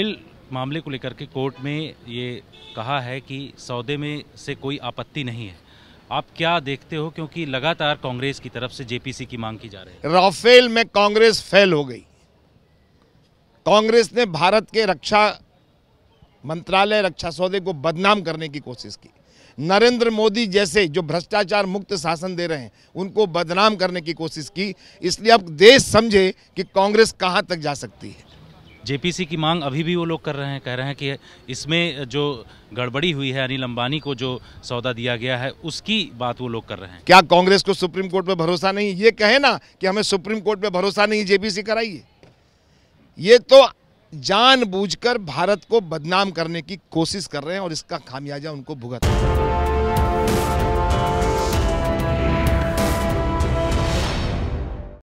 bill मामले को लेकर के कोर्ट में ये कहा है कि सौदे में से कोई आपत्ति नहीं है आप क्या देखते हो क्योंकि लगातार कांग्रेस की तरफ से जेपीसी की मांग की जा रही है राफेल में कांग्रेस फेल हो गई कांग्रेस ने भारत के रक्षा मंत्रालय रक्षा सौदे को बदनाम करने की कोशिश की नरेंद्र मोदी जैसे जो भ्रष्टाचार मुक्त शासन दे रहे हैं उनको बदनाम करने की कोशिश की इसलिए अब देश समझे कि कांग्रेस कहां तक जा सकती है जेपीसी की मांग अभी भी वो लोग कर रहे हैं कह रहे हैं कि इसमें जो गड़बड़ी हुई है अनिल अंबानी को जो सौदा दिया गया है उसकी बात वो लोग कर रहे हैं क्या कांग्रेस को सुप्रीम कोर्ट पे भरोसा नहीं ये कहे ना कि हमें सुप्रीम कोर्ट पे भरोसा नहीं जेपीसी कराइए ये तो जानबूझकर भारत को बदनाम करने की कोशिश कर रहे हैं और इसका खामियाजा उनको भुगतना